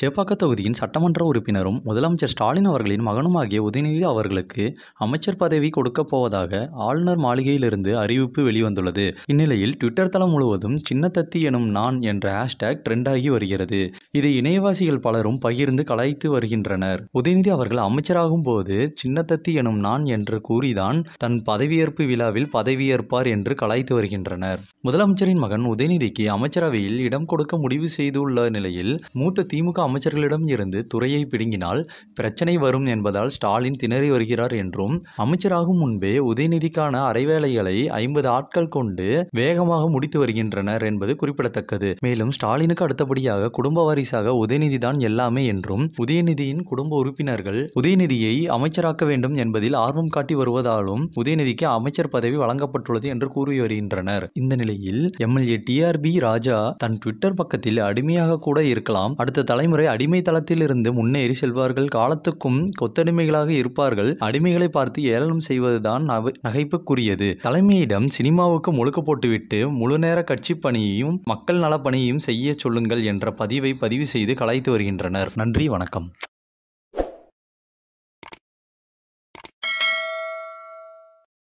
சேப்பாக்க தொகுதியின் சட்டமன்ற உறுப்பினரும் முதலமைச்சர் ஸ்டாலின் அவர்களின் மகனுமாகிய உதயநிதி அவர்களுக்கு அமைச்சர் பதவி கொடுக்கப் போவதாக ஆளுநர் மாளிகையிலிருந்து அறிவிப்பு வெளிவந்துள்ளது இந்நிலையில் ட்விட்டர் தளம் முழுவதும் சின்னத்தத்தி எனும் நான் என்ற ஹேஷ்டேக் ட்ரெண்டாகி வருகிறது இதை இணையவாசிகள் பலரும் பகிர்ந்து கலாய்த்து வருகின்றனர் உதயநிதி அவர்கள் அமைச்சராகும் போது சின்னத்தத்தி எனும் நான் என்று கூறிதான் தன் பதவியேற்பு விழாவில் பதவியேற்பார் என்று கலாய்த்து வருகின்றனர் முதலமைச்சரின் மகன் உதயநிதிக்கு அமைச்சரவையில் இடம் கொடுக்க முடிவு செய்துள்ள நிலையில் மூத்த திமுக அமைச்சர்களிடம் இருந்து துறையை பிடுங்கினால் பிரச்சனை வரும் என்பதால் ஸ்டாலின் திணறி வருகிறார் என்றும் அமைச்சராகும் முன்பே உதயநிதிக்கான அரைவேளைகளை ஐம்பது ஆட்கள் கொண்டு வேகமாக முடித்து வருகின்றனர் என்பது குறிப்பிடத்தக்கது மேலும் ஸ்டாலினுக்கு அடுத்தபடியாக குடும்ப வாரிசாக உதயநிதி தான் எல்லாமே என்றும் உதயநிதியின் குடும்ப உறுப்பினர்கள் உதயநிதியை அமைச்சராக்க வேண்டும் என்பதில் ஆர்வம் காட்டி வருவதாலும் உதயநிதிக்கு அமைச்சர் பதவி வழங்கப்பட்டுள்ளது என்று கூறி வருகின்றனர் இந்த நிலையில் எம்எல்ஏ பி ராஜா தன் ட்விட்டர் பக்கத்தில் அடிமையாக கூட இருக்கலாம் அடுத்த தலைமுறை தலைமுறை இருந்து முன்னேறி செல்வார்கள் காலத்துக்கும் கொத்தடிமைகளாக இருப்பார்கள் அடிமைகளை பார்த்து ஏளனம் செய்வதுதான் நகைப்புக்குரியது தலைமையிடம் சினிமாவுக்கு முழுக்க போட்டுவிட்டு முழுநேர கட்சி பணியையும் மக்கள் நல பணியையும் செய்ய சொல்லுங்கள் என்ற பதிவை பதிவு செய்து கலாய்த்து வருகின்றனர் நன்றி வணக்கம்